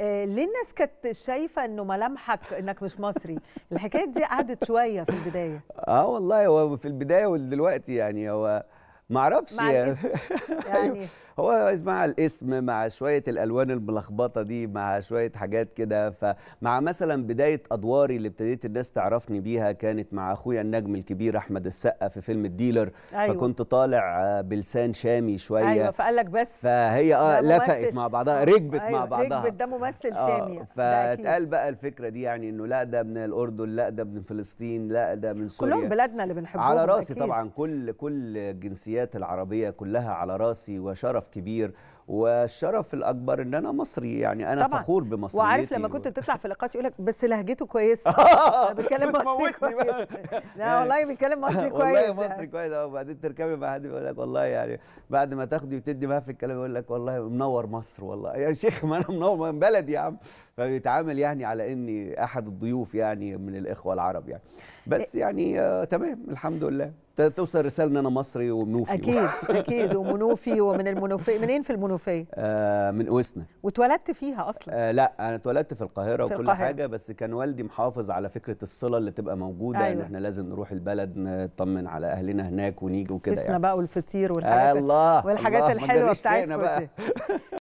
آه، ليه الناس كانت شايفه انه ملامحك انك مش مصري الحكايه دي قعدت شويه في البدايه اه والله هو في البدايه ودلوقتي يعني هو معرفش اعرفش يعني, يعني هو مع الاسم مع شويه الالوان الملخبطه دي مع شويه حاجات كده فمع مثلا بدايه ادواري اللي ابتديت الناس تعرفني بيها كانت مع اخويا النجم الكبير احمد السقا في فيلم الديلر أيوة. فكنت طالع بلسان شامي شويه ايوه فقال لك بس فهي اه لفقت مع بعضها آه. ركبت أيوة مع بعضها ركبت ده ممثل آه، شامي آه فاتقال بقى الفكره دي يعني انه لا ده من الاردن لا ده من فلسطين لا ده من سوريا كلهم بلادنا اللي بنحبهم على راسي أكيد. طبعا كل كل جنسيات الجاليات العربية كلها على راسي وشرف كبير والشرف الأكبر إن أنا مصري يعني أنا طبعًا. فخور بمصريتي وعارف لما كنت تطلع في لقاءات يقول لك بس لهجته كويسة بيتكلم مصري كويس لا والله بيتكلم مصري كويس والله يعني. مصري كويس اه، وبعدين تركبي مع حد يقول لك والله يعني بعد ما تاخدي وتدي بقى في الكلام يقول لك والله منور مصر والله يا شيخ ما أنا منور من بلدي يا عم فبيتعامل يعني على اني احد الضيوف يعني من الاخوه العرب يعني بس إيه. يعني آه تمام الحمد لله توصل رساله ان انا مصري ومنوفي اكيد اكيد ومنوفي ومن المنوفيه منين في المنوفيه آه من اوسنا واتولدت فيها اصلا آه لا انا اتولدت في القاهره في وكل القاهرة. حاجه بس كان والدي محافظ على فكره الصله اللي تبقى موجوده أيوة. ان احنا لازم نروح البلد نطمن على اهلنا هناك ونيجي وكده يعني بقى والفطير والحاجات آه الله والحاجات الله الحلوه بتاعتنا